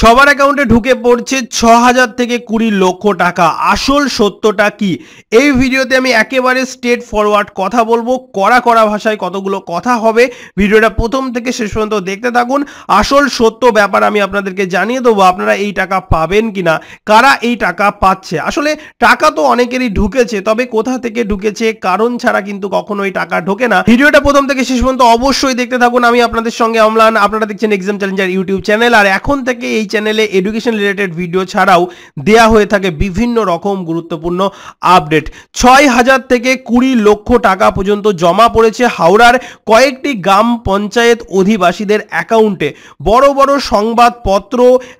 সবার অ্যাকাউন্টে ঢুকে পড়ছে ছ হাজার থেকে কুড়ি লক্ষ টাকা আসল সত্যটা কি এই ভিডিওতে আমি একেবারে স্টেট ফরওয়ার্ড কথা বলবো কড়া কড়া ভাষায় কতগুলো কথা হবে ভিডিওটা প্রথম থেকে শেষ পর্যন্ত দেখতে থাকুন আসল সত্য ব্যাপার আমি আপনাদেরকে জানিয়ে দেবো আপনারা এই টাকা পাবেন কি না কারা এই টাকা পাচ্ছে আসলে টাকা তো অনেকেরই ঢুকেছে তবে কোথা থেকে ঢুকেছে কারণ ছাড়া কিন্তু কখনো এই টাকা ঢোকে না ভিডিওটা প্রথম থেকে শেষ পর্যন্ত অবশ্যই দেখতে থাকুন আমি আপনাদের সঙ্গে অমলান আপনারা দেখছেন এক্সাম চ্যালেঞ্জার ইউটিউব চ্যানেল আর এখন থেকে এই চ্যানেলে এডুকেশন রিলেটেড ভিডিও ছাড়াও দেয়া হয়ে থাকে বিভিন্ন রকম গুরুত্বপূর্ণ আপডেট ছয় হাজার থেকে কুড়ি লক্ষ টাকা পর্যন্ত জমা পড়েছে হাওড়ার কয়েকটি গ্রাম পঞ্চায়েত অধিবাসীদের অ্যাকাউন্টে বড় বড় সংবাদপত্র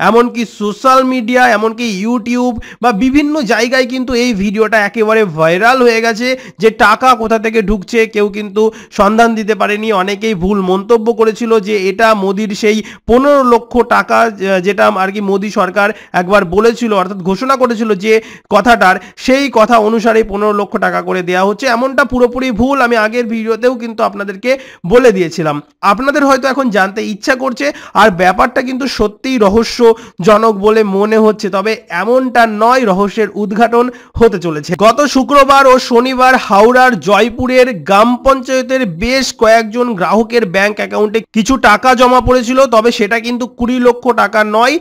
এমনকি সোশ্যাল মিডিয়া এমনকি ইউটিউব বা বিভিন্ন জায়গায় কিন্তু এই ভিডিওটা একেবারে ভাইরাল হয়ে গেছে যে টাকা কোথা থেকে ঢুকছে কেউ কিন্তু সন্ধান দিতে পারেনি অনেকেই ভুল মন্তব্য করেছিল যে এটা মোদির সেই পনেরো লক্ষ টাকা যে যেটা আর কি মোদী সরকার একবার বলেছিল অর্থাৎ ঘোষণা করেছিল যে কথাটার সেই কথা অনুসারে পনেরো লক্ষ টাকা করে দেওয়া হচ্ছে এমনটা পুরোপুরি ভুল আমি আগের ভিডিওতেও কিন্তু আপনাদেরকে বলে দিয়েছিলাম আপনাদের হয়তো এখন জানতে ইচ্ছা করছে আর ব্যাপারটা কিন্তু সত্যিই রহস্যজনক বলে মনে হচ্ছে তবে এমনটা নয় রহস্যের উদ্ঘাটন হতে চলেছে গত শুক্রবার ও শনিবার হাওড়ার জয়পুরের গ্রাম পঞ্চায়েতের বেশ কয়েকজন গ্রাহকের ব্যাংক অ্যাকাউন্টে কিছু টাকা জমা পড়েছিল তবে সেটা কিন্তু কুড়ি লক্ষ টাকা নয় নয়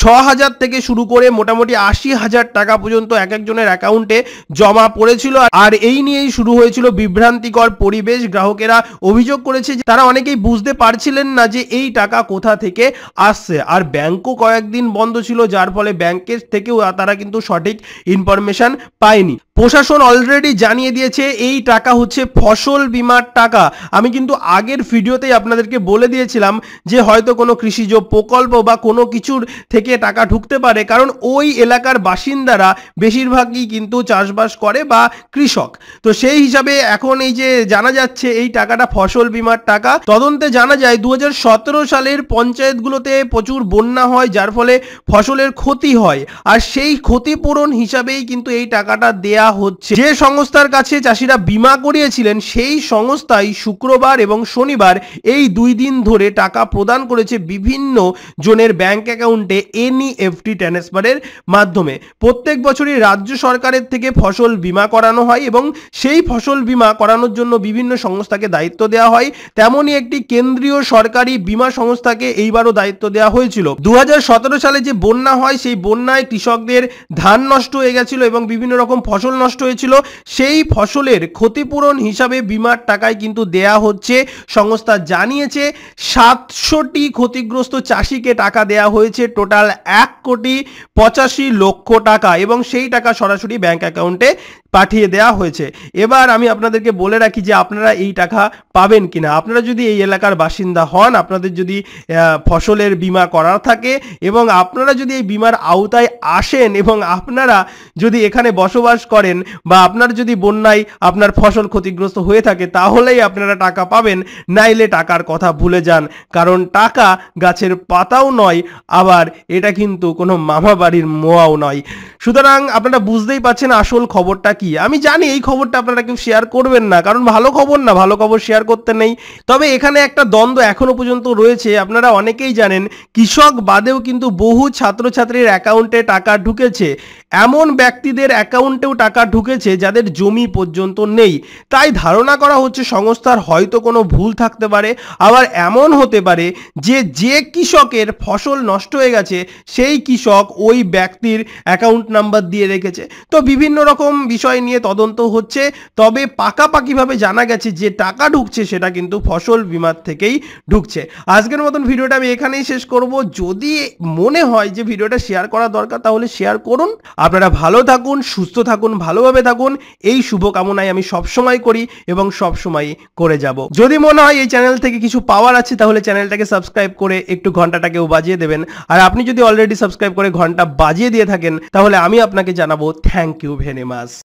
ছ হাজার থেকে শুরু করে মোটামুটি আশি হাজার টাকা পর্যন্ত এক একজনের অ্যাকাউন্টে জমা পড়েছিল আর এই নিয়েই শুরু হয়েছিল বিভ্রান্তিকর পরিবেশ গ্রাহকেরা অভিযোগ করেছে যে তারা অনেকেই বুঝতে পারছিলেন না যে এই টাকা কোথা থেকে আসছে আর ব্যাংকও কয়েকদিন বন্ধ ছিল যার ফলে ব্যাংকের থেকেও তারা কিন্তু সঠিক ইনফরমেশন পায়নি প্রশাসন অলরেডি জানিয়ে দিয়েছে এই টাকা হচ্ছে ফসল বিমার টাকা আমি কিন্তু আগের ভিডিওতেই আপনাদেরকে বলে দিয়েছিলাম যে হয়তো কোনো কৃষিজ প্রকল্প বা কোনো কিছুর থেকে টাকা ঢুকতে পারে কারণ ওই এলাকার বাসিন্দারা বেশিরভাগই কিন্তু চাষবাস করে বা কৃষক তো সেই হিসাবে এখন এই যে জানা যাচ্ছে এই টাকাটা ফসল বিমার টাকা তদন্তে জানা যায় দু সালের পঞ্চায়েতগুলোতে প্রচুর বন্যা হয় যার ফলে ফসলের ক্ষতি হয় আর সেই ক্ষতিপূরণ হিসাবেই কিন্তু এই টাকাটা দেয়া হচ্ছে যে সংস্থার কাছে চাষিরা বিমা করিয়েছিলেন সেই সংস্থাই শুক্রবার এবং শনিবার এই দুই দিন ধরে টাকা প্রদান করেছে বিভিন্ন জনের ব্যাংক অ্যাকাউন্টে এনইএফটি ট্রান্সফারের মাধ্যমে প্রত্যেক বছরই রাজ্য সরকারের থেকে ফসল বিমা করানো হয় এবং সেই ফসল বিমা করানোর জন্য বিভিন্ন সংস্থাকে দায়িত্ব দেওয়া হয় তেমনই একটি কেন্দ্রীয় সরকারি বিমা সংস্থাকে এইবারও দায়িত্ব দেওয়া হয়েছিল দু সালে যে বন্যা হয় সেই বন্যায় কৃষকদের ধান নষ্ট হয়ে গেছিল এবং বিভিন্ন রকম ফসল ফসল নষ্ট হয়েছিল সেই ফসলের ক্ষতিপূরণ হিসাবে বিমার টাকায় কিন্তু দেয়া হচ্ছে সংস্থা জানিয়েছে সাতশোটি ক্ষতিগ্রস্ত চাষিকে টাকা দেয়া হয়েছে টোটাল এক কোটি পঁচাশি লক্ষ টাকা এবং সেই টাকা সরাসরি ব্যাংক অ্যাকাউন্টে পাঠিয়ে দেওয়া হয়েছে এবার আমি আপনাদেরকে বলে রাখি যে আপনারা এই টাকা পাবেন কিনা আপনারা যদি এই এলাকার বাসিন্দা হন আপনাদের যদি ফসলের বিমা করার থাকে এবং আপনারা যদি এই বিমার আওতায় আসেন এবং আপনারা যদি এখানে বসবাস করেন বা আপনার যদি বন্যায় আপনার ফসল ক্ষতিগ্রস্ত হয়ে থাকে তাহলেই আপনারা টাকা পাবেন নাইলে টাকার কথা ভুলে যান কারণ টাকা গাছের পাতাও নয় আবার এটা কিন্তু কোনো মামা বাড়ির মোয়াও নয় সুতরাং আপনারা বুঝতেই পারছেন আসল খবরটা কি আমি জানি এই খবরটা আপনারা কেউ শেয়ার করবেন না কারণ ভালো খবর না ভালো খবর শেয়ার করতে নেই তবে এখানে একটা দ্বন্দ্ব এখনও পর্যন্ত রয়েছে আপনারা অনেকেই জানেন কৃষক বাদেও কিন্তু বহু ছাত্রছাত্রীর অ্যাকাউন্টে টাকা ঢুকেছে এমন ব্যক্তিদের অ্যাকাউন্টেও টাকা ঢুকেছে যাদের জমি পর্যন্ত নেই তাই ধারণা করা হচ্ছে সংস্থার হয়তো কোনো ভুল থাকতে পারে আবার এমন হতে পারে যে যে কৃষকের ফসল নষ্ট হয়ে গেছে সেই কৃষক ওই ব্যক্তির অ্যাকাউন্ট নাম্বার দিয়ে রেখেছে তো বিভিন্ন রকম বিষয় নিয়ে তদন্ত হচ্ছে তবে পাকাপাকিভাবে জানা গেছে যে টাকা ঢুকছে সেটা কিন্তু ফসল বিমার থেকেই ঢুকছে আজকের মতন ভিডিওটা আমি এখানেই শেষ করব যদি মনে হয় যে ভিডিওটা শেয়ার করা দরকার তাহলে শেয়ার করুন আপনারা ভালো থাকুন সুস্থ থাকুন ভালোভাবে থাকুন এই শুভকামনাই আমি সবসময় করি এবং সবসময় করে যাব যদি মনে হয় এই চ্যানেল থেকে কিছু পাওয়ার আছে তাহলে চ্যানেলটাকে সাবস্ক্রাইব করে একটু ঘন্টাটাকেও বাজিয়ে দেবেন আর আপনি যদি অলরেডি সাবস্ক্রাইব করে ঘন্টা বাজিয়ে দিয়ে থাকেন তাহলে আমি আপনাকে জানাবো থ্যাংক ইউ ভেরি মাচ